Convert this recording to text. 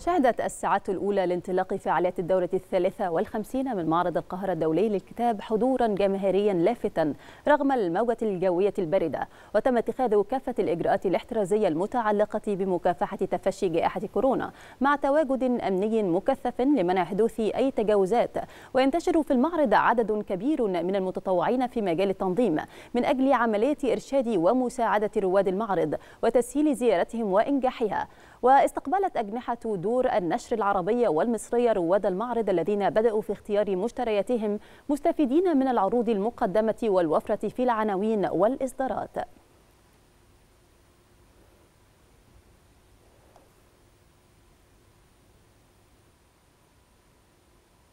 شهدت الساعات الأولى لانطلاق فعاليات الدورة الثالثة والخمسين من معرض القاهرة الدولي للكتاب حضورا جماهيريا لافتا رغم الموجة الجوية الباردة وتم اتخاذ كافة الإجراءات الاحترازية المتعلقة بمكافحة تفشي جائحة كورونا مع تواجد أمني مكثف لمنع حدوث أي تجاوزات وينتشر في المعرض عدد كبير من المتطوعين في مجال التنظيم من أجل عملية إرشاد ومساعدة رواد المعرض وتسهيل زيارتهم وإنجاحها واستقبلت أجنحة دور النشر العربية والمصرية رواد المعرض الذين بدأوا في اختيار مشترياتهم مستفيدين من العروض المقدمة والوفرة في العناوين والإصدارات